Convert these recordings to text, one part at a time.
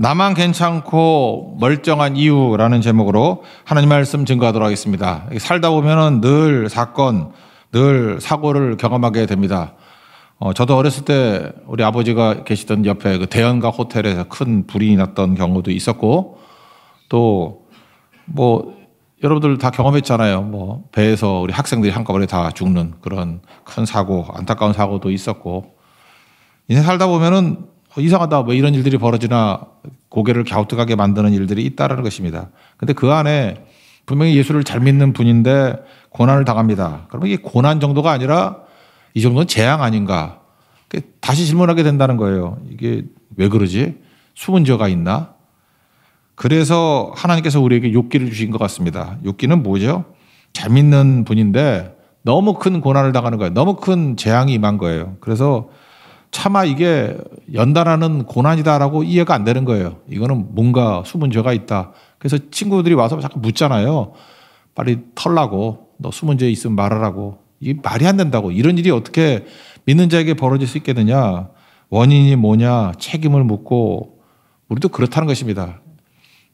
나만 괜찮고 멀쩡한 이유라는 제목으로 하나님 말씀 증거하도록 하겠습니다. 살다 보면은 늘 사건, 늘 사고를 경험하게 됩니다. 어, 저도 어렸을 때 우리 아버지가 계시던 옆에 그 대연가 호텔에서 큰 불이 났던 경우도 있었고 또 뭐 여러분들 다 경험했잖아요. 뭐 배에서 우리 학생들이 한꺼번에 다 죽는 그런 큰 사고, 안타까운 사고도 있었고 인생 살다 보면은 어, 이상하다 뭐 이런 일들이 벌어지나 고개를 갸우뚱하게 만드는 일들이 있다라는 것입니다. 근데 그 안에 분명히 예수를 잘 믿는 분인데 고난을 당합니다. 그러면 이게 고난 정도가 아니라 이 정도는 재앙 아닌가? 다시 질문하게 된다는 거예요. 이게 왜 그러지? 수은제가 있나? 그래서 하나님께서 우리에게 욕기를 주신 것 같습니다. 욕기는 뭐죠? 잘 믿는 분인데 너무 큰 고난을 당하는 거예요. 너무 큰 재앙이 임한 거예요. 그래서 차마 이게 연단하는 고난이다라고 이해가 안 되는 거예요. 이거는 뭔가 숨은 죄가 있다. 그래서 친구들이 와서 자꾸 묻잖아요. 빨리 털라고 너 숨은 죄 있으면 말하라고. 이게 말이 안 된다고. 이런 일이 어떻게 믿는 자에게 벌어질 수 있겠느냐. 원인이 뭐냐. 책임을 묻고 우리도 그렇다는 것입니다.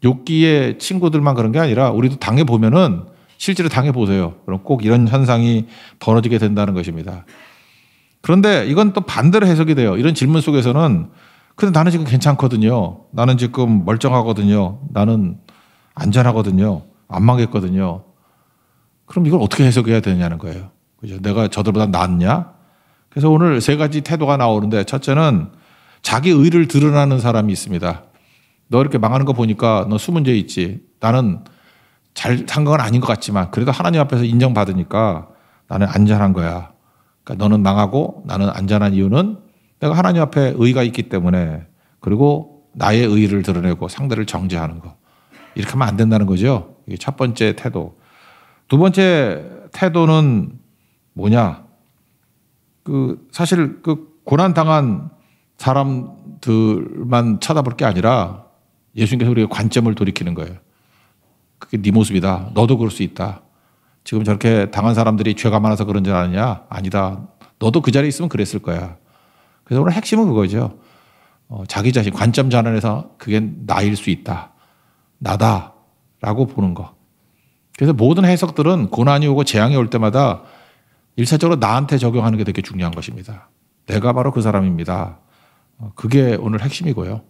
욕기의 친구들만 그런 게 아니라 우리도 당해 보면은 실제로 당해 보세요. 그럼 꼭 이런 현상이 벌어지게 된다는 것입니다. 그런데 이건 또 반대로 해석이 돼요. 이런 질문 속에서는 근데 나는 지금 괜찮거든요. 나는 지금 멀쩡하거든요. 나는 안전하거든요. 안 망했거든요. 그럼 이걸 어떻게 해석해야 되냐는 거예요. 그죠? 내가 저들보다 낫냐? 그래서 오늘 세 가지 태도가 나오는데 첫째는 자기 의를 드러나는 사람이 있습니다. 너 이렇게 망하는 거 보니까 너 수문제 있지. 나는 잘 산 건 아닌 것 같지만 그래도 하나님 앞에서 인정받으니까 나는 안전한 거야. 그러니까 너는 망하고 나는 안전한 이유는 내가 하나님 앞에 의가 있기 때문에 그리고 나의 의를 드러내고 상대를 정죄하는 거. 이렇게 하면 안 된다는 거죠. 이게 첫 번째 태도. 두 번째 태도는 뭐냐? 그 사실 그 고난 당한 사람들만 쳐다볼 게 아니라 예수님께서 우리의 관점을 돌이키는 거예요. 그게 네 모습이다. 너도 그럴 수 있다. 지금 저렇게 당한 사람들이 죄가 많아서 그런 줄 아느냐? 아니다. 너도 그 자리에 있으면 그랬을 거야. 그래서 오늘 핵심은 그거죠. 어, 자기 자신, 관점 전환에서 그게 나일 수 있다. 나다. 라고 보는 거. 그래서 모든 해석들은 고난이 오고 재앙이 올 때마다 일차적으로 나한테 적용하는 게 되게 중요한 것입니다. 내가 바로 그 사람입니다. 어, 그게 오늘 핵심이고요.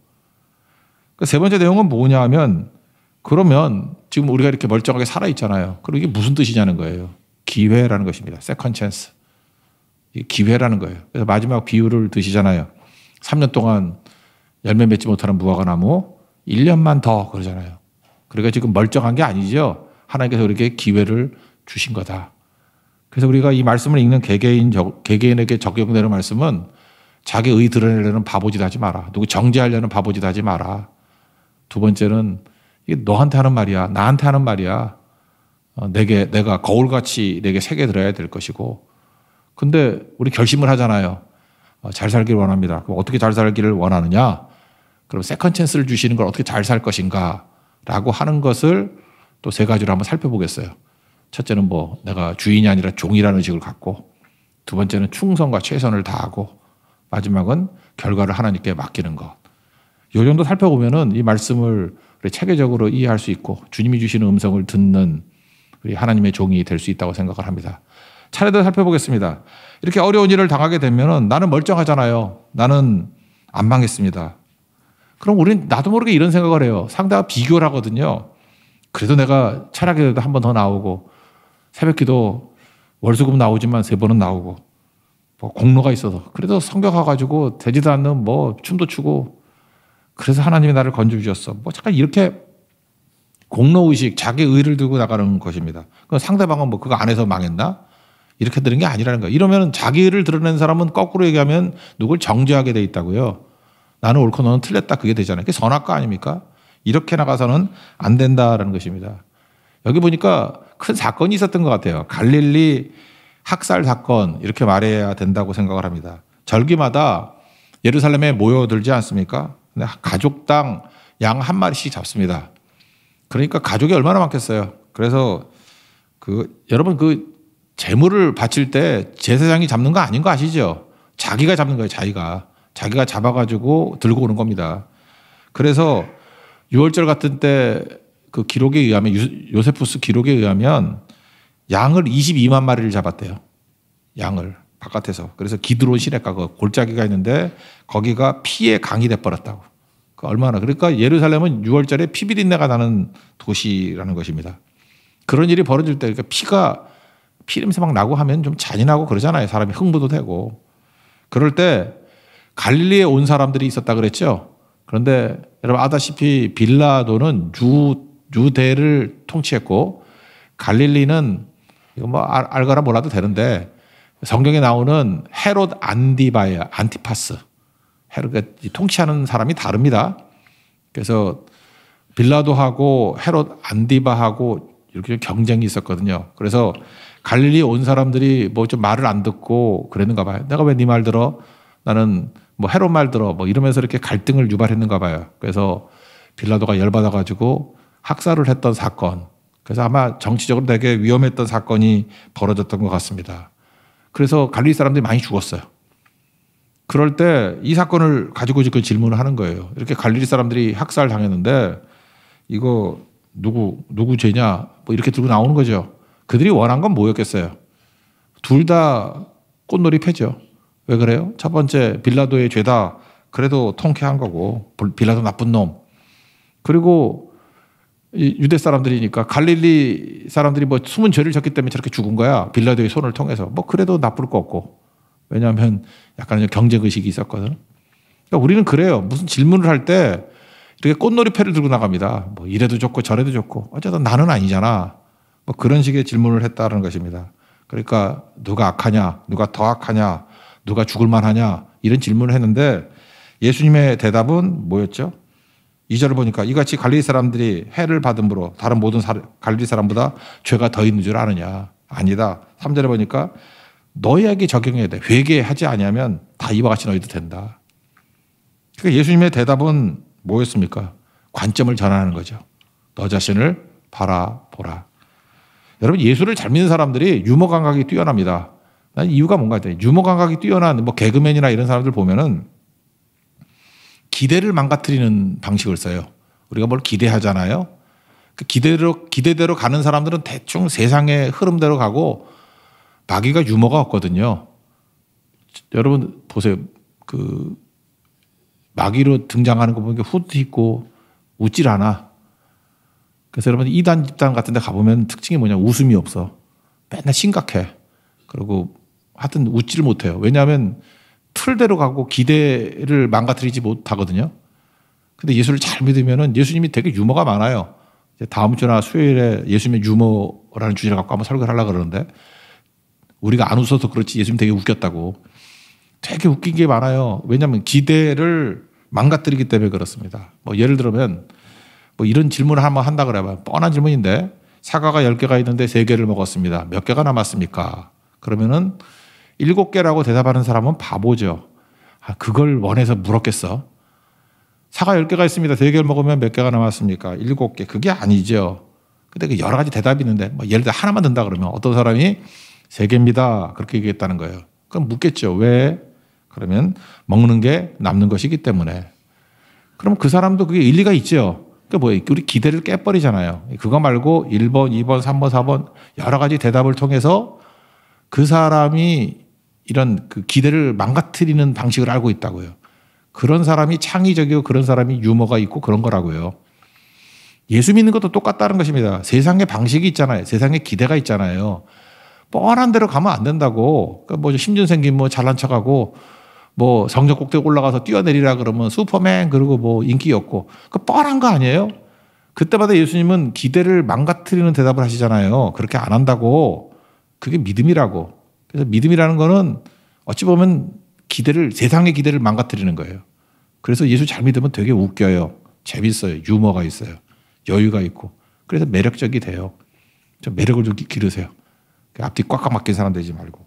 그 세 번째 내용은 뭐냐 하면 그러면 지금 우리가 이렇게 멀쩡하게 살아있잖아요. 그럼 이게 무슨 뜻이냐는 거예요. 기회라는 것입니다. 세컨 찬스. 기회라는 거예요. 그래서 마지막 비유를 드시잖아요. 3년 동안 열매 맺지 못하는 무화과 나무, 1년만 더 그러잖아요. 그러니까 지금 멀쩡한 게 아니죠. 하나님께서 우리에게 기회를 주신 거다. 그래서 우리가 이 말씀을 읽는 개개인, 개개인에게 적용되는 말씀은 자기 의 드러내려는 바보짓 하지 마라. 누구 정죄하려는 바보짓 하지 마라. 두 번째는 이게 너한테 하는 말이야. 나한테 하는 말이야. 어, 내게, 내가 거울같이 내게 새겨 들어야 될 것이고. 근데 우리 결심을 하잖아요. 어, 잘 살기를 원합니다. 그럼 어떻게 잘 살기를 원하느냐? 그럼 세컨 찬스를 주시는 걸 어떻게 잘 살 것인가? 라고 하는 것을 또 세 가지로 한번 살펴보겠어요. 첫째는 뭐 내가 주인이 아니라 종이라는 의식을 갖고 두 번째는 충성과 최선을 다하고 마지막은 결과를 하나님께 맡기는 것. 요 정도 살펴보면은 이 말씀을 우리 체계적으로 이해할 수 있고 주님이 주시는 음성을 듣는 우리 하나님의 종이 될 수 있다고 생각을 합니다. 차례대로 살펴보겠습니다. 이렇게 어려운 일을 당하게 되면 나는 멀쩡하잖아요. 나는 안 망했습니다. 그럼 우린 나도 모르게 이런 생각을 해요. 상대와 비교를 하거든요. 그래도 내가 차라리라도 한 번 더 나오고 새벽 기도 월수금 나오지만 세 번은 나오고 뭐 공로가 있어서 그래도 성격 가가지고 되지도 않는 뭐 춤도 추고 그래서 하나님이 나를 건져주셨어. 뭐 잠깐 이렇게 공로의식, 자기 의를 들고 나가는 것입니다. 그 상대방은 뭐 그거 안에서 망했나? 이렇게 들은 게 아니라는 거예요. 이러면 자기를 드러낸 사람은 거꾸로 얘기하면 누굴 정죄하게 돼 있다고요. 나는 옳고 너는 틀렸다 그게 되잖아요. 그게 선악과 아닙니까? 이렇게 나가서는 안 된다라는 것입니다. 여기 보니까 큰 사건이 있었던 것 같아요. 갈릴리 학살 사건 이렇게 말해야 된다고 생각을 합니다. 절기마다 예루살렘에 모여들지 않습니까? 네, 가족당 양 한 마리씩 잡습니다. 그러니까 가족이 얼마나 많겠어요. 그래서 그 여러분 그 재물을 바칠 때 제사장이 잡는 거 아닌 거 아시죠? 자기가 잡는 거예요, 자기가. 자기가 잡아가지고 들고 오는 겁니다. 그래서 6월절 같은 때 그 기록에 의하면 요세푸스 기록에 의하면 양을 22만 마리를 잡았대요. 양을. 바깥에서. 그래서 기드론 시내가가 그 골짜기가 있는데 거기가 피의 강이 돼버렸다고. 그 얼마나. 그러니까 예루살렘은 6월절에 피비린내가 나는 도시라는 것입니다. 그런 일이 벌어질 때 그러니까 피가 피 냄새 막 나고 하면 좀 잔인하고 그러잖아요. 사람이 흥분도 되고. 그럴 때 갈릴리에 온 사람들이 있었다 그랬죠. 그런데 여러분 아다시피 빌라도는 유, 유대를 통치했고 갈릴리는 이거 뭐 알, 알거나 몰라도 되는데 성경에 나오는 헤롯 안디바야, 안티파스. 헤롯, 통치하는 사람이 다릅니다. 그래서 빌라도하고 헤롯 안디바하고 이렇게 경쟁이 있었거든요. 그래서 갈릴리 온 사람들이 뭐 좀 말을 안 듣고 그랬는가 봐요. 내가 왜 네 말 들어? 나는 뭐 헤롯 말 들어. 뭐 이러면서 이렇게 갈등을 유발했는가 봐요. 그래서 빌라도가 열받아가지고 학살을 했던 사건. 그래서 아마 정치적으로 되게 위험했던 사건이 벌어졌던 것 같습니다. 그래서 갈릴 사람들이 많이 죽었어요. 그럴 때 이 사건을 가지고 지금 그 질문을 하는 거예요. 이렇게 갈릴 사람들이 학살 당했는데 이거 누구 누구 죄냐 뭐 이렇게 들고 나오는 거죠. 그들이 원한 건 뭐였겠어요? 둘 다 꽃놀이 패죠. 왜 그래요? 첫 번째 빌라도의 죄다. 그래도 통쾌한 거고 빌라도 나쁜 놈. 그리고 유대 사람들이니까 갈릴리 사람들이 뭐 숨은 죄를 졌기 때문에 저렇게 죽은 거야. 빌라도의 손을 통해서. 뭐 그래도 나쁠 거 없고. 왜냐하면 약간 경쟁의식이 있었거든. 그러니까 우리는 그래요. 무슨 질문을 할 때 이렇게 꽃놀이패를 들고 나갑니다. 뭐 이래도 좋고 저래도 좋고. 어쨌든 나는 아니잖아. 뭐 그런 식의 질문을 했다는 것입니다. 그러니까 누가 악하냐, 누가 더 악하냐, 누가 죽을 만하냐 이런 질문을 했는데 예수님의 대답은 뭐였죠? 2절을 보니까 이같이 갈릴리 사람들이 해를 받음으로 다른 모든 갈릴리 사람보다 죄가 더 있는 줄 아느냐. 아니다. 3절에 보니까 너희에게 적용해야 돼. 회개하지 아니하면 다 이와 같이 너희도 된다. 그러니까 예수님의 대답은 뭐였습니까? 관점을 전하는 거죠. 너 자신을 바라보라. 여러분 예수를 잘 믿는 사람들이 유머 감각이 뛰어납니다. 난 이유가 뭔가 같아 유머 감각이 뛰어난 뭐 개그맨이나 이런 사람들 보면은 기대를 망가뜨리는 방식을 써요. 우리가 뭘 기대하잖아요. 그 기대로 기대대로 가는 사람들은 대충 세상의 흐름대로 가고 마귀가 유머가 없거든요. 여러분 보세요. 그 마귀로 등장하는 거 보니까 후드 있고 웃질 않아. 그래서 여러분 이단 집단 같은 데 가보면 특징이 뭐냐 웃음이 없어. 맨날 심각해. 그리고 하여튼 웃지를 못해요. 왜냐하면 풀대로 가고 기대를 망가뜨리지 못하거든요. 근데 예수를 잘 믿으면은 예수님이 되게 유머가 많아요. 다음 주나 수요일에 예수님의 유머라는 주제를 갖고 한번 설교를 하려고 그러는데 우리가 안 웃어서 그렇지 예수님 되게 웃겼다고 되게 웃긴 게 많아요. 왜냐하면 기대를 망가뜨리기 때문에 그렇습니다. 뭐 예를 들면 뭐 이런 질문을 한번 한다 그래봐 요 뻔한 질문인데 사과가 1 0개가 있는데 3개를 먹었습니다. 몇 개가 남았습니까? 그러면은 일곱 개라고 대답하는 사람은 바보죠. 아, 그걸 원해서 물었겠어? 사과 열개가 있습니다. 세개를 먹으면 몇 개가 남았습니까? 일곱 개 그게 아니죠. 근데 그 여러 가지 대답이 있는데, 뭐 예를 들어 하나만 든다 그러면 어떤 사람이 세개입니다 그렇게 얘기했다는 거예요. 그럼 묻겠죠. 왜? 그러면 먹는 게 남는 것이기 때문에. 그럼 그 사람도 그게 일리가 있죠. 그 뭐예요? 우리 기대를 깨버리잖아요. 그거 말고 1번, 2번, 3번, 4번 여러 가지 대답을 통해서 그 사람이 이런 그 기대를 망가뜨리는 방식을 알고 있다고요. 그런 사람이 창의적이고 그런 사람이 유머가 있고 그런 거라고요. 예수 믿는 것도 똑같다는 것입니다. 세상의 방식이 있잖아요. 세상의 기대가 있잖아요. 뻔한 대로 가면 안 된다고. 그러니까 뭐 심준생긴 뭐 잘난 척하고 뭐 성적 꼭대기 올라가서 뛰어내리라 그러면 슈퍼맨 그리고 뭐 인기였고 그 뻔한 거 아니에요? 그때마다 예수님은 기대를 망가뜨리는 대답을 하시잖아요. 그렇게 안 한다고. 그게 믿음이라고. 그래서 믿음이라는 거는 어찌 보면 기대를, 세상의 기대를 망가뜨리는 거예요. 그래서 예수 잘 믿으면 되게 웃겨요. 재밌어요. 유머가 있어요. 여유가 있고. 그래서 매력적이 돼요. 좀 매력을 좀 기르세요. 그 앞뒤 꽉꽉 막힌 사람 되지 말고.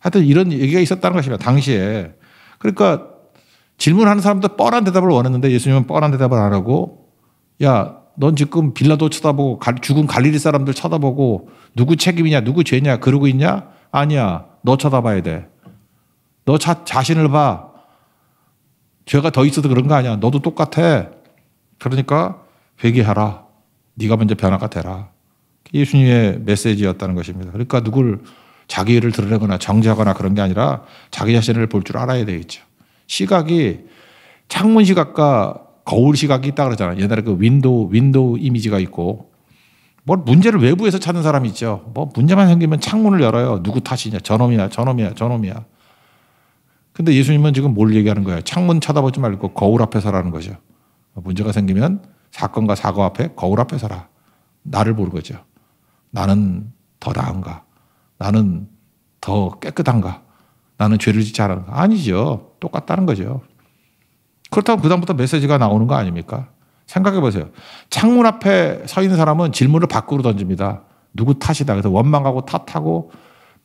하여튼 이런 얘기가 있었다는 것입니다. 당시에. 그러니까 질문하는 사람도 뻔한 대답을 원했는데 예수님은 뻔한 대답을 안 하고 야, 넌 지금 빌라도 쳐다보고 죽은 갈릴리 사람들 쳐다보고 누구 책임이냐, 누구 죄냐 그러고 있냐? 아니야. 너 쳐다봐야 돼. 너 자, 자신을 봐. 죄가 더 있어도 그런 거 아니야. 너도 똑같아. 그러니까 회개하라. 네가 먼저 변화가 되라. 예수님의 메시지였다는 것입니다. 그러니까 누굴 자기를 드러내거나 정지하거나 그런 게 아니라 자기 자신을 볼 줄 알아야 되겠죠. 시각이 창문 시각과 거울 시각이 있다 그러잖아요. 옛날에 그 윈도우 윈도우 이미지가 있고 뭘 뭐 문제를 외부에서 찾는 사람이 있죠. 뭐 문제만 생기면 창문을 열어요. 누구 탓이냐. 저놈이야, 저놈이야, 저놈이야. 근데 예수님은 지금 뭘 얘기하는 거예요? 창문 쳐다보지 말고 거울 앞에 서라는 거죠. 문제가 생기면 사건과 사고 앞에 거울 앞에 서라. 나를 보는 거죠. 나는 더 나은가? 나는 더 깨끗한가? 나는 죄를 짓지 않은가? 아니죠. 똑같다는 거죠. 그렇다고 그다음부터 메시지가 나오는 거 아닙니까? 생각해 보세요. 창문 앞에 서 있는 사람은 질문을 밖으로 던집니다. 누구 탓이다. 그래서 원망하고 탓하고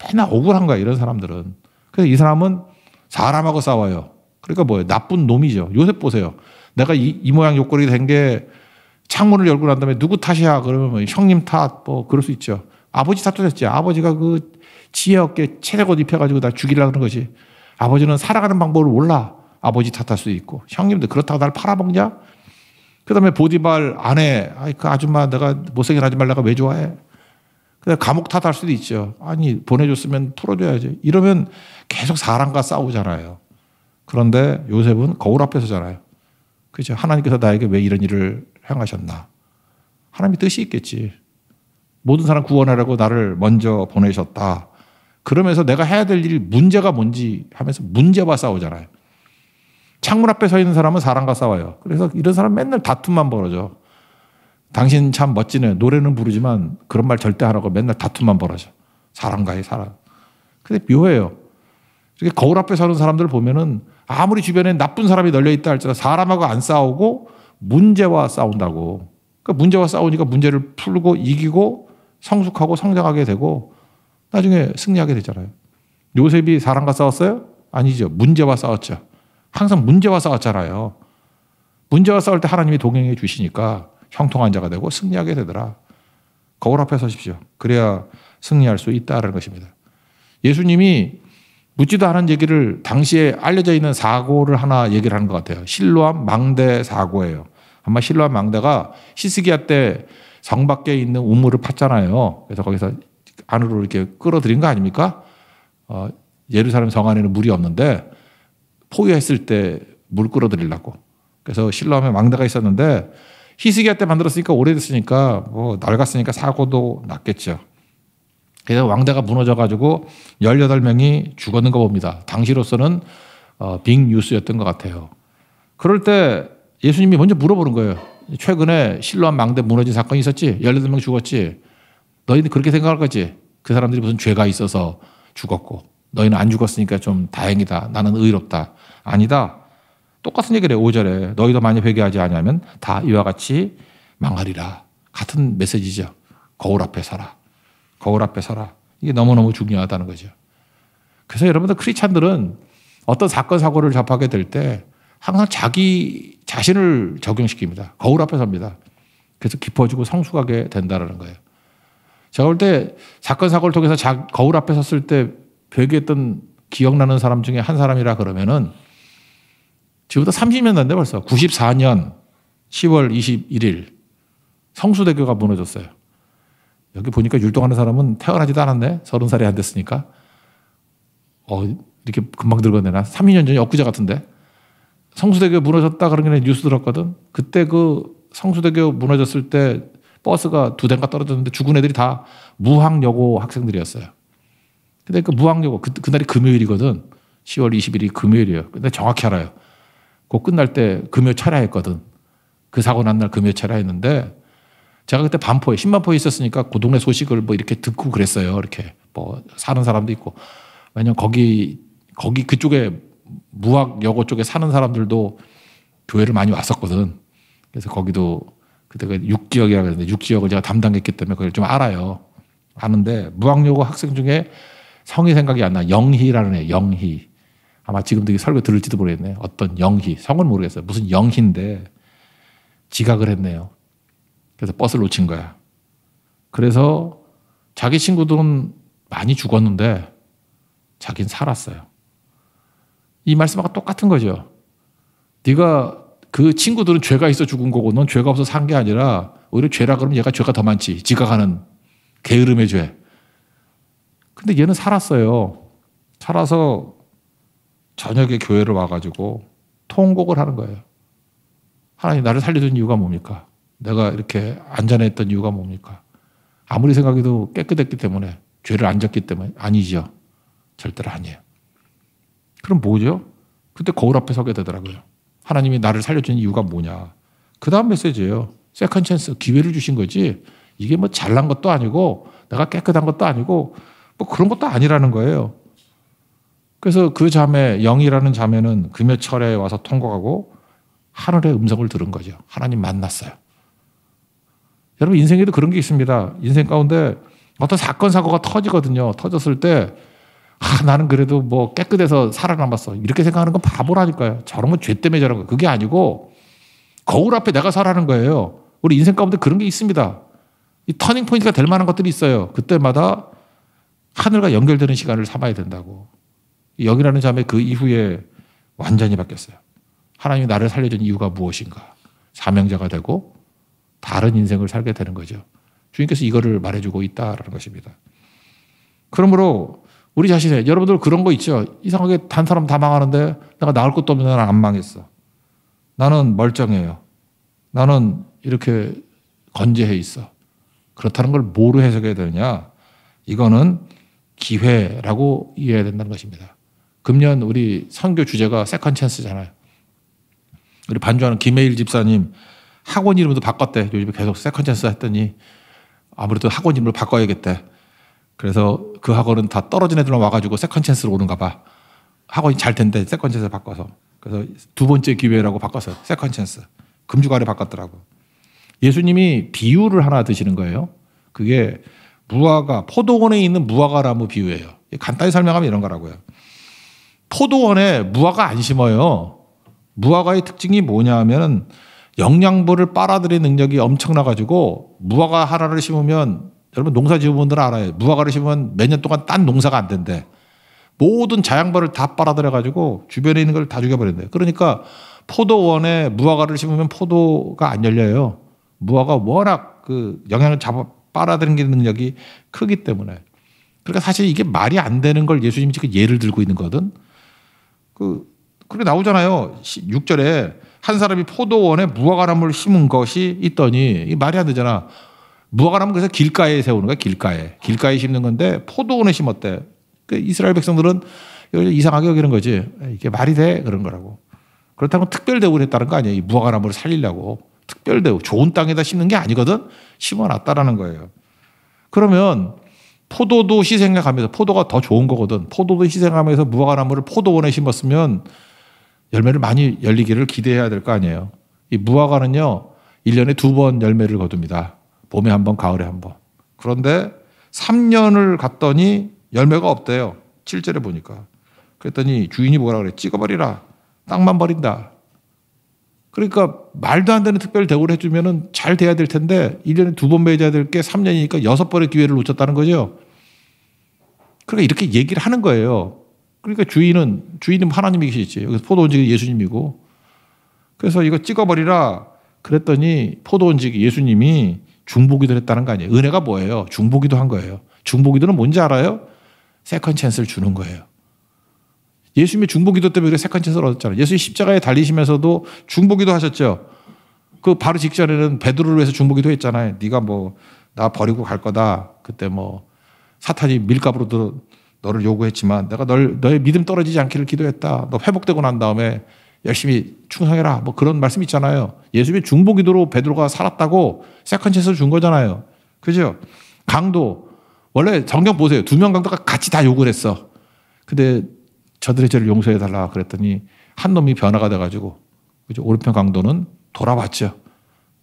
맨날 억울한 거야. 이런 사람들은. 그래서 이 사람은 사람하고 싸워요. 그러니까 뭐예요? 나쁜 놈이죠. 요새 보세요. 내가 이, 이 모양 요꼴이 된 게 창문을 열고 난 다음에 누구 탓이야? 그러면 뭐 형님 탓, 뭐 그럴 수 있죠. 아버지 탓도 됐지. 아버지가 그 지혜 없게 체력옷 입혀가지고 나 죽이려고 하는 거지. 아버지는 살아가는 방법을 몰라. 아버지 탓할 수 있고. 형님도 그렇다고 날 팔아먹냐? 그 다음에 보디발 아내, 아이, 그 아줌마 내가 못생긴 아줌마 내가 왜 좋아해? 그다 감옥 탓할 수도 있죠. 아니, 보내줬으면 풀어줘야지. 이러면 계속 사람과 싸우잖아요. 그런데 요셉은 거울 앞에서잖아요. 그죠? 하나님께서 나에게 왜 이런 일을 행하셨나? 하나님의 뜻이 있겠지. 모든 사람 구원하라고 나를 먼저 보내셨다. 그러면서 내가 해야 될 일이 문제가 뭔지 하면서 문제와 싸우잖아요. 창문 앞에 서 있는 사람은 사람과 싸워요. 그래서 이런 사람 맨날 다툼만 벌어져. 당신 참 멋지네. 노래는 부르지만 그런 말 절대 하라고 맨날 다툼만 벌어져. 사람과의 사람. 근데 묘해요. 이렇게 거울 앞에 서는 사람들 보면은 아무리 주변에 나쁜 사람이 널려 있다 할지라도 사람하고 안 싸우고 문제와 싸운다고. 그러니까 문제와 싸우니까 문제를 풀고 이기고 성숙하고 성장하게 되고 나중에 승리하게 되잖아요. 요셉이 사람과 싸웠어요? 아니죠. 문제와 싸웠죠. 항상 문제와 싸웠잖아요. 문제와 싸울 때 하나님이 동행해 주시니까 형통한 자가 되고 승리하게 되더라. 거울 앞에 서십시오. 그래야 승리할 수 있다라는 것입니다. 예수님이 묻지도 않은 얘기를 당시에 알려져 있는 사고를 하나 얘기를 하는 것 같아요. 실로암 망대 사고예요. 아마 실로암 망대가 시스기야 때 성 밖에 있는 우물을 팠잖아요. 그래서 거기서 안으로 이렇게 끌어들인 거 아닙니까? 어, 예루살렘 성 안에는 물이 없는데 포기했을때물 끌어들이려고. 그래서 신라함에 망대가 있었는데 희스기야때 만들었으니까 오래됐으니까 뭐 낡았으니까 사고도 났겠죠. 그래서 왕대가 무너져가지고 18명이 죽었는거 봅니다. 당시로서는 어, 빅 뉴스였던 것 같아요. 그럴 때 예수님이 먼저 물어보는 거예요. 최근에 실로암 망대 무너진 사건이 있었지? 18명 죽었지? 너희들 그렇게 생각할 거지? 그 사람들이 무슨 죄가 있어서 죽었고, 너희는 안 죽었으니까 좀 다행이다. 나는 의롭다. 아니다. 똑같은 얘기를 해요. 5절에 너희도 많이 회개하지 않니면다 이와 같이 망하리라. 같은 메시지죠. 거울 앞에 서라. 거울 앞에 서라. 이게 너무너무 중요하다는 거죠. 그래서 여러분들 크리스찬들은 어떤 사건 사고를 접하게 될 때 항상 자기 자신을 적용시킵니다. 거울 앞에 섭니다. 그래서 깊어지고 성숙하게 된다는 거예요. 제가 볼때 사건 사고를 통해서 자, 거울 앞에 섰을 때 회개했던 기억나는 사람 중에 한 사람이라 그러면은 지금부터 30년 됐는데 벌써 94년 10월 21일 성수대교가 무너졌어요. 여기 보니까 율동하는 사람은 태어나지도 않았네. 서른 살이 안 됐으니까. 어, 이렇게 금방 늙었네나. 3 0년전에 엊그제 같은데. 성수대교 무너졌다 그런 게 뉴스 들었거든. 그때 그 성수대교 무너졌을 때 버스가 두 대가 떨어졌는데 죽은 애들이 다 무학여고 학생들이었어요. 근데 그 무학여고 그, 그날이 금요일이거든. 10월 2 0일이 금요일이에요. 근데 정확히 알아요. 그 끝날 때 금요 철야했거든. 그 사고 난 날 금요 철야했는데 제가 그때 반포에 신만포에 있었으니까 그 동네 소식을 뭐 이렇게 듣고 그랬어요. 이렇게 뭐 사는 사람도 있고 왜냐면 거기 거기 그쪽에 무학여고 쪽에 사는 사람들도 교회를 많이 왔었거든. 그래서 거기도 그때가 육지역이라 그랬는데 육지역을 제가 담당했기 때문에 그걸 좀 알아요. 아는데 무학여고 학생 중에 성이 생각이 안 나. 영희라는 애, 영희. 아마 지금도 이 설교 들을지도 모르겠네. 요 어떤 영희, 성을 모르겠어요. 무슨 영희인데 지각을 했네요. 그래서 버스를 놓친 거야. 그래서 자기 친구들은 많이 죽었는데 자긴 살았어요. 이 말씀하고 똑같은 거죠. 네가 그 친구들은 죄가 있어 죽은 거고 넌 죄가 없어 산 게 아니라 오히려 죄라 그러면 얘가 죄가 더 많지. 지각하는 게으름의 죄. 근데 얘는 살았어요. 살아서 저녁에 교회를 와가지고 통곡을 하는 거예요. 하나님 나를 살려준 이유가 뭡니까? 내가 이렇게 안전했던 이유가 뭡니까? 아무리 생각해도 깨끗했기 때문에 죄를 안 졌기 때문에 아니죠. 절대로 아니에요. 그럼 뭐죠? 그때 거울 앞에 서게 되더라고요. 하나님이 나를 살려준 이유가 뭐냐. 그 다음 메시지예요. 세컨 찬스, 기회를 주신 거지. 이게 뭐 잘난 것도 아니고, 내가 깨끗한 것도 아니고, 뭐 그런 것도 아니라는 거예요. 그래서 그 자매, 영이라는 자매는 금요철에 와서 통곡하고 하늘의 음성을 들은 거죠. 하나님 만났어요. 여러분, 인생에도 그런 게 있습니다. 인생 가운데 어떤 사건, 사고가 터지거든요. 터졌을 때, 아, 나는 그래도 뭐 깨끗해서 살아남았어. 이렇게 생각하는 건 바보라니까요. 저런 건 죄 때문에 저런 거. 그게 아니고, 거울 앞에 내가 살아는 거예요. 우리 인생 가운데 그런 게 있습니다. 이 터닝 포인트가 될 만한 것들이 있어요. 그때마다 하늘과 연결되는 시간을 삼아야 된다고. 영이라는 자매 그 이후에 완전히 바뀌었어요. 하나님이 나를 살려준 이유가 무엇인가? 사명자가 되고 다른 인생을 살게 되는 거죠. 주님께서 이거를 말해주고 있다라는 것입니다. 그러므로 우리 자신의 여러분들 그런 거 있죠. 이상하게 단 사람 다 망하는데 내가 나을 것도 없는데 나는 안 망했어. 나는 멀쩡해요. 나는 이렇게 건재해 있어. 그렇다는 걸 뭐로 해석해야 되느냐? 이거는 기회라고 이해해야 된다는 것입니다. 금년 우리 선교 주제가 세컨 찬스잖아요. 우리 반주하는 김혜일 집사님 학원 이름도 바꿨대. 요즘에 계속 세컨 찬스 했더니 아무래도 학원 이름을 바꿔야겠대. 그래서 그 학원은 다 떨어진 애들만 와가지고 세컨 찬스로 오는가 봐. 학원이 잘 된대. 세컨 찬스 바꿔서. 그래서 두 번째 기회라고 바꿔서 세컨 찬스. 금주가를 바꿨더라고. 예수님이 비유를 하나 드시는 거예요. 그게 무화과, 포도원에 있는 무화과나무 비유예요. 간단히 설명하면 이런 거라고요. 포도원에 무화과 안 심어요. 무화과의 특징이 뭐냐면은 하 영양분을 빨아들이는 능력이 엄청나 가지고 무화과 하나를 심으면 여러분 농사지은분들은 알아요. 무화과를 심으면 몇 년 동안 딴 농사가 안 된대. 모든 자양분을다 빨아들여 가지고 주변에 있는 걸 다 죽여버린대. 그러니까 포도원에 무화과를 심으면 포도가 안 열려요. 무화과 워낙 그영양을 잡아 빨아들이는 능력이 크기 때문에. 그러니까 사실 이게 말이 안 되는 걸 예수님이 지금 예를 들고 있는 거 거든. 그 그래 나오잖아요. 6절에 한 사람이 포도원에 무화과나무를 심은 것이 있더니 이 말이 안 되잖아. 무화과나무 그래서 길가에 세우는 거야. 길가에 길가에 심는 건데 포도원에 심었대. 그 이스라엘 백성들은 이상하게 여기는 거지. 이게 말이 돼 그런 거라고. 그렇다면 특별 대우를 했다는 거 아니에요. 이 무화과나무를 살리려고 특별 대우 좋은 땅에다 심는 게 아니거든. 심어놨다라는 거예요. 그러면 포도도 희생해가면서 포도가 더 좋은 거거든. 포도도 희생하면서 무화과나무를 포도원에 심었으면 열매를 많이 열리기를 기대해야 될 거 아니에요. 이 무화과는요, 1년에 두 번 열매를 거둡니다. 봄에 한 번, 가을에 한 번. 그런데 3년을 갔더니 열매가 없대요. 7절에 보니까. 그랬더니 주인이 뭐라 그래? 찍어버리라. 땅만 버린다. 그러니까 말도 안 되는 특별 대우를 해주면잘 돼야 될 텐데 1년에 두 번 매줘야 될 게 3년이니까 6 번의 기회를 놓쳤다는 거죠. 그러니까 이렇게 얘기를 하는 거예요. 그러니까 주인은 주인은 하나님이 계시지. 여기 포도원직이 예수님이고. 그래서 이거 찍어버리라 그랬더니 포도원직 예수님이 중보기도를 했다는 거 아니에요. 은혜가 뭐예요? 중보기도 한 거예요. 중보기도는 뭔지 알아요? 세컨 찬스를 주는 거예요. 예수님의 중보기도 때문에 우리가 색한 채를 얻었잖아요. 예수님 십자가에 달리시면서도 중보기도 하셨죠. 그 바로 직전에는 베드로를 위해서 중보기도 했잖아요. 네가 뭐 나 버리고 갈 거다. 그때 뭐 사탄이 밀값으로도 너를 요구했지만 내가 널 너의 믿음 떨어지지 않기를 기도했다. 너 회복되고 난 다음에 열심히 충성해라. 뭐 그런 말씀 있잖아요. 예수님의 중보기도로 베드로가 살았다고 세컨 채스를 준 거잖아요. 그죠? 강도 원래 성경 보세요. 두 명 강도가 같이 다 욕을 했어. 근데 저들의 죄를 용서해 달라 그랬더니 한 놈이 변화가 돼가지고 그죠? 오른편 강도는 돌아왔죠.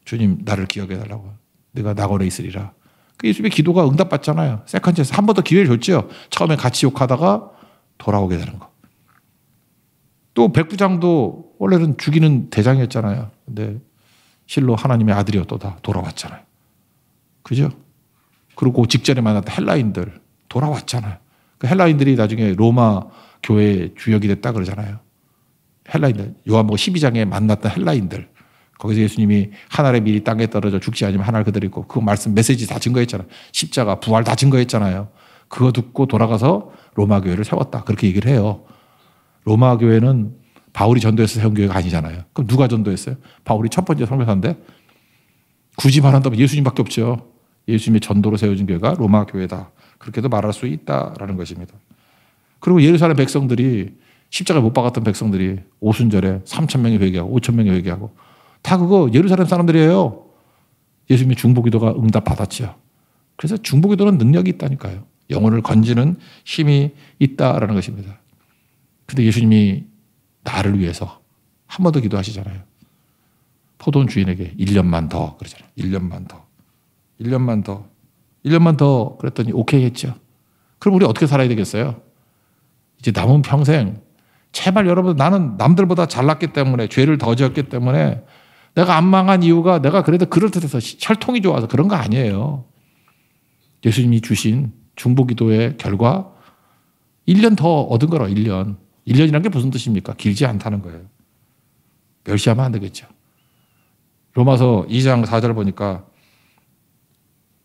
주님 나를 기억해 달라고. 내가 낙원에 있으리라. 그 예수님의 기도가 응답받잖아요. 세컨 즈에서 한 번 더 기회를 줬죠. 처음에 같이 욕하다가 돌아오게 되는 거. 또 백부장도 원래는 죽이는 대장이었잖아요. 근데 실로 하나님의 아들이었다 돌아왔잖아요. 그죠? 그리고 그 직전에 만났던 헬라인들 돌아왔잖아요. 그 헬라인들이 나중에 로마 교회의 주역이 됐다 그러잖아요. 헬라인들, 요한복음 12장에 만났던 헬라인들. 거기서 예수님이 하늘에 미리 땅에 떨어져 죽지 않으면 하늘 그대로 있고 그 말씀 메시지 다 증거했잖아요. 십자가 부활 다 증거했잖아요. 그거 듣고 돌아가서 로마 교회를 세웠다. 그렇게 얘기를 해요. 로마 교회는 바울이 전도해서 세운 교회가 아니잖아요. 그럼 누가 전도했어요? 바울이 첫 번째 선교사인데 굳이 말한다면 예수님밖에 없죠. 예수님의 전도로 세워진 교회가 로마 교회다. 그렇게도 말할 수 있다라는 것입니다. 그리고 예루살렘 백성들이 십자가에 못 박았던 백성들이 오순절에 3천 명이 회개하고 5천 명이 회개하고 다 그거 예루살렘 사람들이에요. 예수님이 중보기도가 응답받았지요. 그래서 중보기도는 능력이 있다니까요. 영혼을 건지는 힘이 있다라는 것입니다. 근데 예수님이 나를 위해서 한 번 더 기도하시잖아요. 포도원 주인에게 1년만 더 그러잖아요. 1년만 더. 1년만 더. 1년만 더 그랬더니 오케이 했죠. 그럼 우리 어떻게 살아야 되겠어요? 이제 남은 평생 제발 여러분 나는 남들보다 잘났기 때문에 죄를 더 지었기 때문에 내가 안 망한 이유가 내가 그래도 그럴듯해서 혈통이 좋아서 그런 거 아니에요. 예수님이 주신 중보기도의 결과 1년 더 얻은 거라 1년. 1년이란 게 무슨 뜻입니까? 길지 않다는 거예요. 멸시하면 안 되겠죠. 로마서 2장 4절 보니까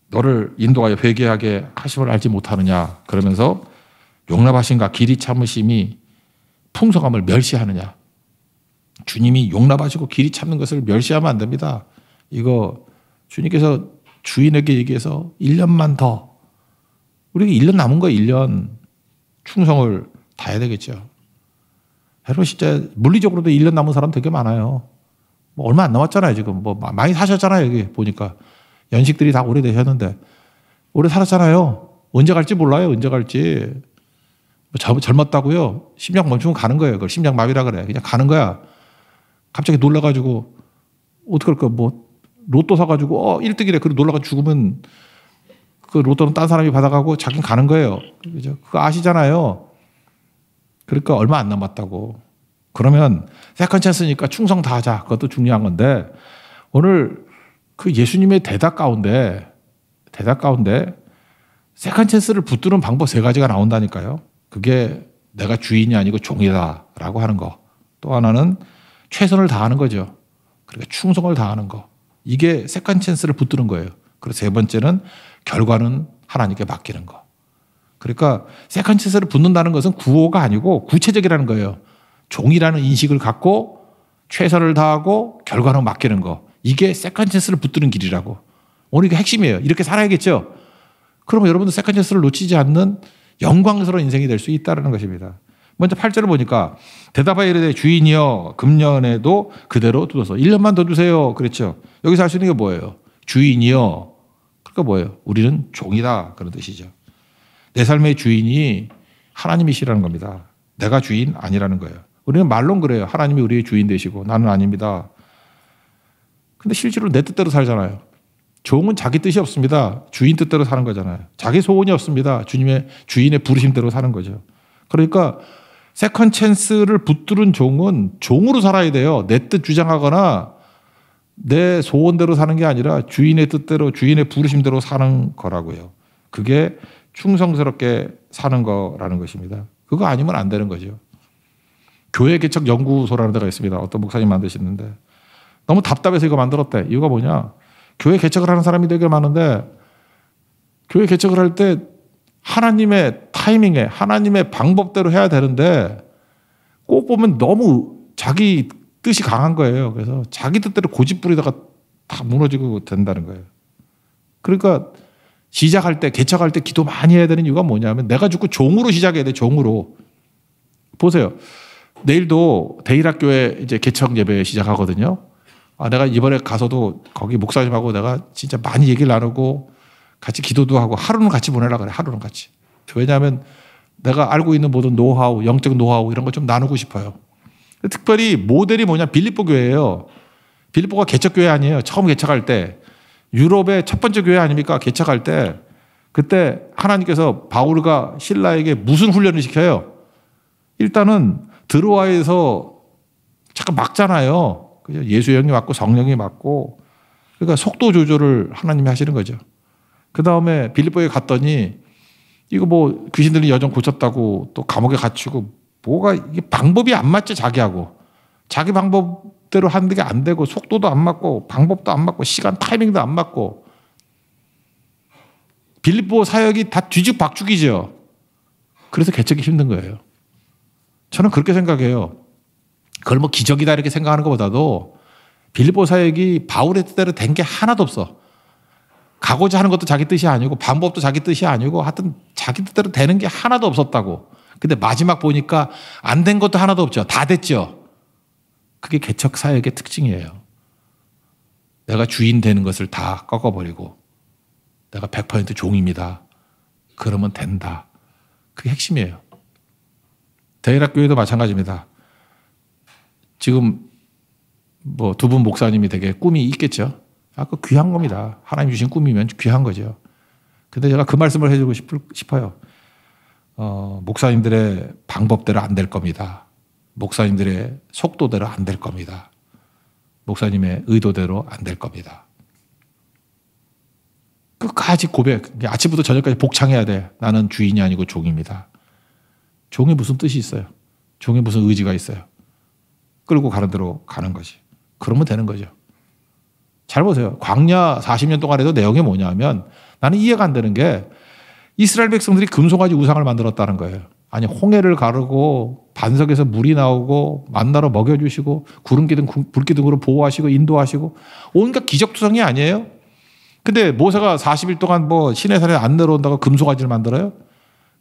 너를 인도하여 회개하게 하심을 알지 못하느냐 그러면서 용납하신가 길이 참으심이 풍성함을 멸시하느냐. 주님이 용납하시고 길이 참는 것을 멸시하면 안 됩니다. 이거 주님께서 주인에게 얘기해서 1년만 더. 우리가 1년 남은 거 1년 충성을 다해야 되겠죠. 여러분 진짜 물리적으로도 1년 남은 사람 되게 많아요. 뭐 얼마 안 남았잖아요, 지금. 뭐 많이 사셨잖아요, 여기 보니까. 연식들이 다 오래되셨는데. 오래 살았잖아요. 언제 갈지 몰라요, 언제 갈지. 뭐 젊었다고요. 심장 멈추면 가는 거예요. 그걸 심장마비라 그래. 그냥 가는 거야. 갑자기 놀라가지고, 어떡할까. 뭐, 로또 사가지고, 어, 1등이래. 그리고 놀라가 죽으면 그 로또는 딴 사람이 받아가고 자기는 가는 거예요. 그죠? 그거 아시잖아요. 그러니까 얼마 안 남았다고. 그러면 세컨 찬스니까 충성 다 하자. 그것도 중요한 건데 오늘 그 예수님의 대답 가운데 대답 가운데 세컨 찬스를 붙드는 방법 세 가지가 나온다니까요. 그게 내가 주인이 아니고 종이다라고 하는 거. 또 하나는 최선을 다하는 거죠. 그러니까 충성을 다하는 거. 이게 세컨 찬스를 붙드는 거예요. 그리고 세 번째는 결과는 하나님께 맡기는 거. 그러니까 세컨 찬스를 붙는다는 것은 구호가 아니고 구체적이라는 거예요. 종이라는 인식을 갖고 최선을 다하고 결과는 맡기는 거. 이게 세컨 찬스를 붙드는 길이라고. 오늘 이게 핵심이에요. 이렇게 살아야겠죠. 그러면 여러분도 세컨 찬스를 놓치지 않는 영광스러운 인생이 될 수 있다는 것입니다. 먼저 8절을 보니까 대답하여 이르되 주인이여 금년에도 그대로 두어서 1년만 더 주세요. 그랬죠. 여기서 할 수 있는 게 뭐예요? 주인이여. 그러니까 뭐예요? 우리는 종이다. 그런 뜻이죠. 내 삶의 주인이 하나님이시라는 겁니다. 내가 주인 아니라는 거예요. 우리는 말론 그래요. 하나님이 우리의 주인 되시고 나는 아닙니다. 근데 실제로 내 뜻대로 살잖아요. 종은 자기 뜻이 없습니다. 주인 뜻대로 사는 거잖아요. 자기 소원이 없습니다. 주님의 주인의 부르심대로 사는 거죠. 그러니까 세컨 찬스를 붙들은 종은 종으로 살아야 돼요. 내 뜻 주장하거나 내 소원대로 사는 게 아니라 주인의 뜻대로 주인의 부르심대로 사는 거라고요. 그게 충성스럽게 사는 거라는 것입니다. 그거 아니면 안 되는 거죠. 교회 개척 연구소라는 데가 있습니다. 어떤 목사님 만드시는데 너무 답답해서 이거 만들었대. 이유가 뭐냐? 교회 개척을 하는 사람이 되게 많은데 교회 개척을 할 때 하나님의 타이밍에 하나님의 방법대로 해야 되는데 꼭 보면 너무 자기 뜻이 강한 거예요. 그래서 자기 뜻대로 고집 부리다가 다 무너지고 된다는 거예요. 그러니까 시작할 때 개척할 때 기도 많이 해야 되는 이유가 뭐냐면 내가 죽고 종으로 시작해야 돼. 종으로. 보세요. 내일도 대일학교에 이제 개척 예배 시작하거든요. 아, 내가 이번에 가서도 거기 목사님하고 내가 진짜 많이 얘기를 나누고 같이 기도도 하고 하루는 같이 보내라 그래. 하루는 같이. 왜냐하면 내가 알고 있는 모든 노하우, 영적 노하우 이런 걸 좀 나누고 싶어요. 특별히 모델이 뭐냐 빌립보 교회예요. 빌립보가 개척 교회 아니에요. 처음 개척할 때 유럽의 첫 번째 교회 아닙니까? 개척할 때 그때 하나님께서 바울과 신라에게 무슨 훈련을 시켜요? 일단은 드로아에서 잠깐 막잖아요. 그죠? 예수의 영이 맞고 성령이 맞고 그러니까 속도 조절을 하나님이 하시는 거죠. 그 다음에 빌리보에 갔더니 이거 뭐 귀신들이 여전 고쳤다고 또 감옥에 갇히고 뭐가 이게 방법이 안 맞지 자기하고 자기 방법대로 하는 게 안 되고 속도도 안 맞고 방법도 안 맞고 시간 타이밍도 안 맞고 빌립보 사역이 다 뒤죽박죽이죠. 그래서 개척이 힘든 거예요. 저는 그렇게 생각해요. 그걸 뭐 기적이다 이렇게 생각하는 것보다도 빌립보 사역이 바울의 뜻대로 된 게 하나도 없어. 가고자 하는 것도 자기 뜻이 아니고 방법도 자기 뜻이 아니고 하여튼 자기 뜻대로 되는 게 하나도 없었다고. 근데 마지막 보니까 안 된 것도 하나도 없죠. 다 됐죠. 그게 개척 사역의 특징이에요. 내가 주인 되는 것을 다 꺾어버리고 내가 100% 종입니다. 그러면 된다. 그게 핵심이에요. 대일학교에도 마찬가지입니다. 지금 뭐 두 분 목사님이 되게 꿈이 있겠죠. 아까 귀한 겁니다. 하나님 주신 꿈이면 귀한 거죠. 근데 제가 그 말씀을 해주고 싶어요. 어, 목사님들의 방법대로 안 될 겁니다. 목사님들의 속도대로 안 될 겁니다. 목사님의 의도대로 안 될 겁니다. 끝까지 고백. 아침부터 저녁까지 복창해야 돼. 나는 주인이 아니고 종입니다. 종이 무슨 뜻이 있어요? 종이 무슨 의지가 있어요? 끌고 가는 대로 가는 거지. 그러면 되는 거죠. 잘 보세요. 광야 40년 동안 에도 내용이 뭐냐면 나는 이해가 안 되는 게 이스라엘 백성들이 금송아지 우상을 만들었다는 거예요. 아니 홍해를 가르고 반석에서 물이 나오고 만나러 먹여주시고 구름기둥 불기둥으로 보호하시고 인도하시고 온갖 기적투성이 아니에요? 근데 모세가 40일 동안 뭐 시내산에 안 내려온다고 금송아지를 만들어요?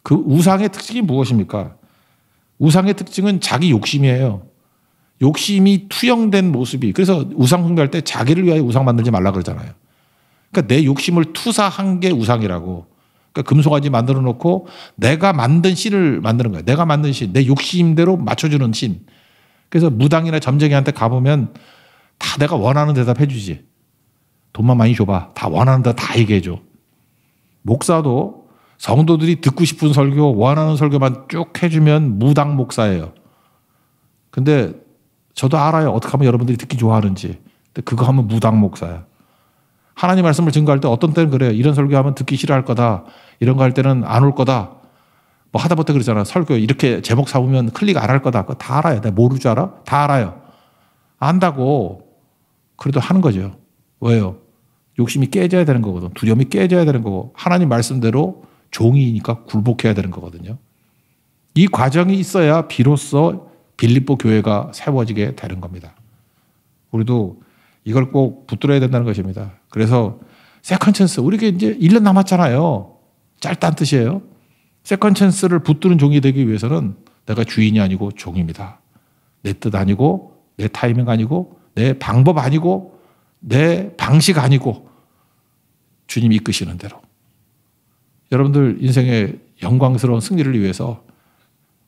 그 우상의 특징이 무엇입니까? 우상의 특징은 자기 욕심이에요. 욕심이 투영된 모습이 그래서 우상 숭배할 때 자기를 위하여 우상 만들지 말라 그러잖아요. 그러니까 내 욕심을 투사한 게 우상이라고. 그러니까 금송아지 만들어 놓고 내가 만든 신을 만드는 거야. 내가 만든 신, 내 욕심대로 맞춰주는 신. 그래서 무당이나 점쟁이한테 가보면 다 내가 원하는 대답 해주지. 돈만 많이 줘봐. 다 원하는 대다 얘기해줘. 목사도 성도들이 듣고 싶은 설교, 원하는 설교만 쭉 해주면 무당 목사예요. 근데 저도 알아요. 어떻게 하면 여러분들이 듣기 좋아하는지. 근데 그거 하면 무당 목사야. 하나님 말씀을 증거할 때 어떤 때는 그래요. 이런 설교하면 듣기 싫어할 거다. 이런 거 할 때는 안 올 거다. 뭐 하다못해 그러잖아. 설교 이렇게 제목 잡으면 클릭 안 할 거다. 그거 다 알아요. 내가 모르지 알아? 다 알아요. 안다고 그래도 하는 거죠. 왜요? 욕심이 깨져야 되는 거거든. 두려움이 깨져야 되는 거고. 하나님 말씀대로 종이니까 굴복해야 되는 거거든요. 이 과정이 있어야 비로소 빌립보 교회가 세워지게 되는 겁니다. 우리도 이걸 꼭 붙들어야 된다는 것입니다. 그래서 세컨 찬스 우리게 이제 1년 남았잖아요. 짧다 뜻이에요. 세컨 찬스를 붙드는 종이 되기 위해서는 내가 주인이 아니고 종입니다. 내 뜻 아니고 내 타이밍 아니고 내 방법 아니고 내 방식 아니고 주님이 이끄시는 대로 여러분들 인생의 영광스러운 승리를 위해서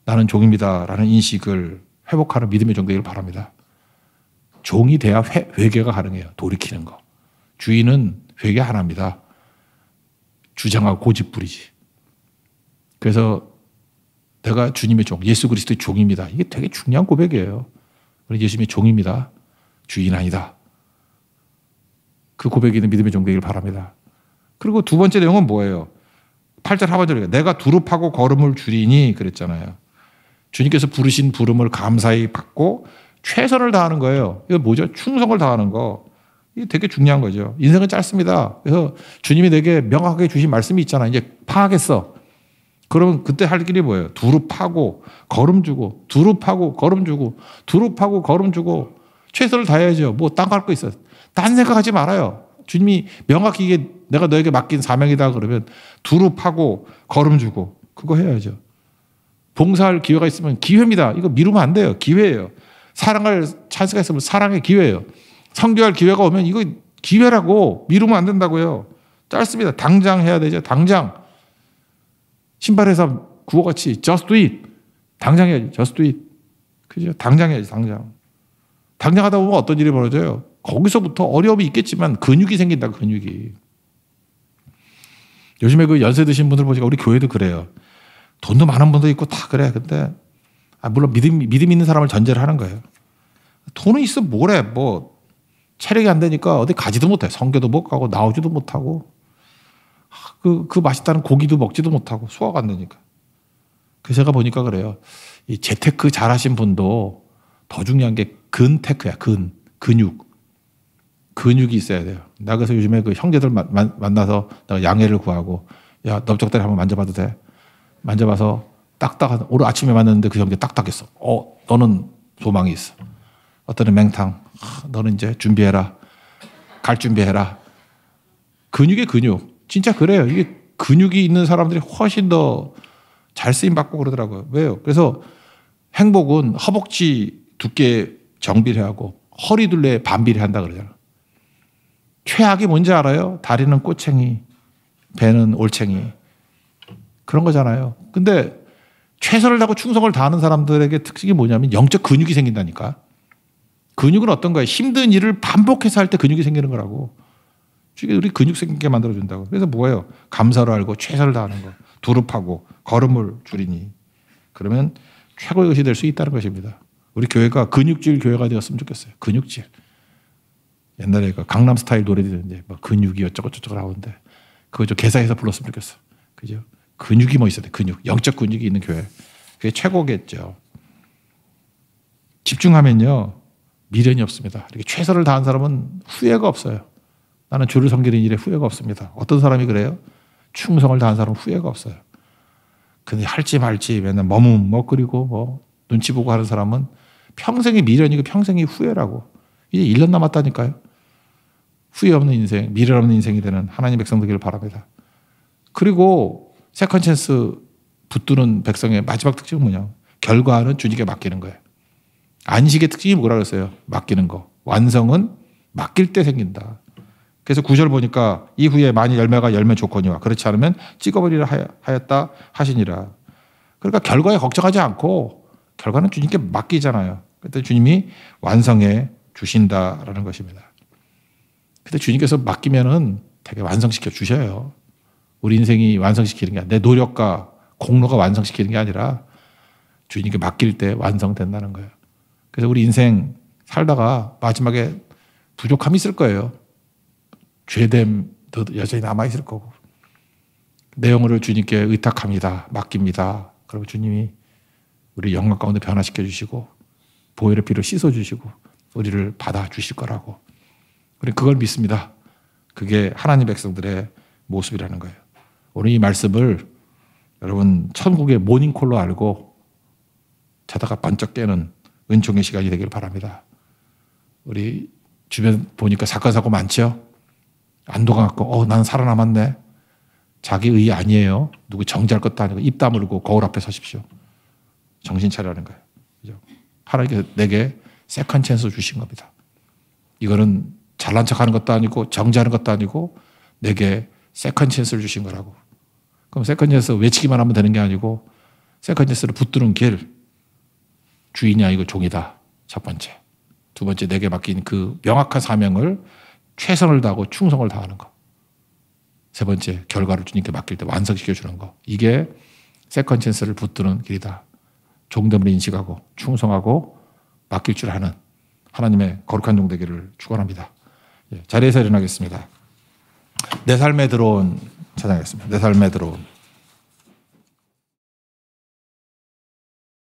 나는 종입니다라는 인식을 회복하는 믿음의 종되기를 바랍니다. 종이 돼야 회, 회개가 가능해요. 돌이키는 거. 주인은 회개 안 합니다. 주장하고 고집 부리지. 그래서 내가 주님의 종, 예수 그리스도의 종입니다. 이게 되게 중요한 고백이에요. 예수님의 종입니다. 주인 아니다. 그 고백이 있는 믿음의 종되기를 바랍니다. 그리고 두 번째 내용은 뭐예요? 8절 하반절에 내가 두릅하고 걸음을 줄이니 그랬잖아요. 주님께서 부르신 부름을 감사히 받고 최선을 다하는 거예요. 이거 뭐죠? 충성을 다하는 거. 이게 되게 중요한 거죠. 인생은 짧습니다. 그래서 주님이 내게 명확하게 주신 말씀이 있잖아. 이제 파악했어. 그러면 그때 할 길이 뭐예요? 두루 파고, 걸음 주고, 두루 파고, 걸음 주고, 두루 파고, 걸음 주고, 최선을 다해야죠. 뭐, 딴 거 할 거 있어. 딴 생각하지 말아요. 주님이 명확히 이게 내가 너에게 맡긴 사명이다 그러면 두루 파고, 걸음 주고, 그거 해야죠. 봉사할 기회가 있으면 기회입니다. 이거 미루면 안 돼요. 기회예요. 사랑할 찬스가 있으면 사랑의 기회예요. 성교할 기회가 오면 이거 기회라고 미루면 안 된다고요. 짧습니다. 당장 해야 되죠. 당장. 신발회사 구호같이 just do it. 당장 해야지. just do it. 그죠? 당장 해야지. 당장. 당장 하다 보면 어떤 일이 벌어져요? 거기서부터 어려움이 있겠지만 근육이 생긴다. 근육이. 요즘에 그 연세 드신 분들 보니까 우리 교회도 그래요. 돈도 많은 분도 있고 다 그래. 근데 아, 물론 믿음, 믿음 있는 사람을 전제를 하는 거예요. 돈은 있어 뭐래. 뭐 체력이 안 되니까 어디 가지도 못해. 성교도 못 가고 나오지도 못하고 아, 그, 그 맛있다는 고기도 먹지도 못하고 소화가 안 되니까. 그 제가 보니까 그래요. 이 재테크 잘하신 분도 더 중요한 게 근테크야. 근 근육 근육이 있어야 돼요. 나 그래서 요즘에 그 형제들 마, 마, 만나서 양해를 구하고 야넓적대리 한번 만져봐도 돼? 만져봐서 딱딱한 오늘 아침에 만났는데 그 형제 딱딱했어. 어, 너는 소망이 있어. 어떤 맹탕. 아, 너는 이제 준비해라. 갈 준비해라. 근육의 근육. 진짜 그래요. 이게 근육이 있는 사람들이 훨씬 더 잘 쓰임 받고 그러더라고요. 왜요? 그래서 행복은 허벅지 두께 정비를 하고 허리 둘레 반비를 한다 그러잖아. 최악이 뭔지 알아요? 다리는 꼬챙이, 배는 올챙이, 그런 거잖아요. 근데 최선을 다하고 충성을 다하는 사람들에게 특징이 뭐냐면 영적 근육이 생긴다니까. 근육은 어떤 거야? 힘든 일을 반복해서 할 때 근육이 생기는 거라고. 주게 우리 근육 생기게 만들어준다고. 그래서 뭐예요? 감사를 알고 최선을 다하는 거. 두릅하고 걸음을 줄이니. 그러면 최고의 것이 될 수 있다는 것입니다. 우리 교회가 근육질 교회가 되었으면 좋겠어요. 근육질. 옛날에 그 강남 스타일 노래들는데막 뭐 근육이 어쩌고저쩌고 나오는데 그거 좀 개사해서 불렀으면 좋겠어. 그죠? 근육이 뭐 있어야 돼. 근육. 영적 근육이 있는 교회. 그게 최고겠죠. 집중하면요. 미련이 없습니다. 이렇게 최선을 다한 사람은 후회가 없어요. 나는 주를 섬기는 일에 후회가 없습니다. 어떤 사람이 그래요? 충성을 다한 사람은 후회가 없어요. 근데 할지 말지 맨날 머뭇먹거리고 뭐 눈치 보고 하는 사람은 평생이 미련이고 평생이 후회라고. 이제 1년 남았다니까요. 후회 없는 인생, 미련 없는 인생이 되는 하나님 백성 되기를 바랍니다. 그리고 세컨 찬스 붙드는 백성의 마지막 특징은 뭐냐? 결과는 주님께 맡기는 거예요. 안식의 특징이 뭐라 그랬어요? 맡기는 거. 완성은 맡길 때 생긴다. 그래서 구절 보니까 이후에 많이 열매가 열매 좋거니와 그렇지 않으면 찍어버리라 하였다 하시니라. 그러니까 결과에 걱정하지 않고 결과는 주님께 맡기잖아요. 그때 주님이 완성해 주신다라는 것입니다. 근데 주님께서 맡기면은 되게 완성시켜 주셔요. 우리 인생이 완성시키는 게 아니라 내 노력과 공로가 완성시키는 게 아니라 주님께 맡길 때 완성된다는 거예요. 그래서 우리 인생 살다가 마지막에 부족함이 있을 거예요. 죄됨 여전히 남아 있을 거고 내용혼을 주님께 의탁합니다, 맡깁니다. 그러면 주님이 우리 영광 가운데 변화시켜 주시고 보혈의 피로 씻어 주시고 우리를 받아 주실 거라고 우리 그걸 믿습니다. 그게 하나님 백성들의 모습이라는 거예요. 오늘 이 말씀을 여러분 천국의 모닝콜로 알고 자다가 번쩍 깨는 은총의 시간이 되길 바랍니다. 우리 주변 보니까 사건 사고 많죠. 안도가 갖고 어, 난 살아남았네. 자기 의 아니에요. 누구 정지할 것도 아니고 입 다물고 거울 앞에 서십시오. 정신 차려라는 거예요. 그죠? 하나님께서 내게 세컨 찬스 주신 겁니다. 이거는 잘난 척하는 것도 아니고 정지하는 것도 아니고 내게 세컨 찬스를 주신 거라고. 그럼 세컨에서 외치기만 하면 되는 게 아니고 세컨에서를 붙드는 길. 주인이 아니고 종이다. 첫 번째. 두 번째 내게 맡긴 그 명확한 사명을 최선을 다하고 충성을 다하는 것. 세 번째 결과를 주님께 맡길 때 완성시켜 주는 것. 이게 세컨 찬스를 붙드는 길이다. 종됨을 인식하고 충성하고 맡길 줄 아는 하나님의 거룩한 종 되기를 축원합니다. 예, 자리에서 일어나겠습니다. 내 삶에 들어온 찬양했습니다. 내 삶에 들어온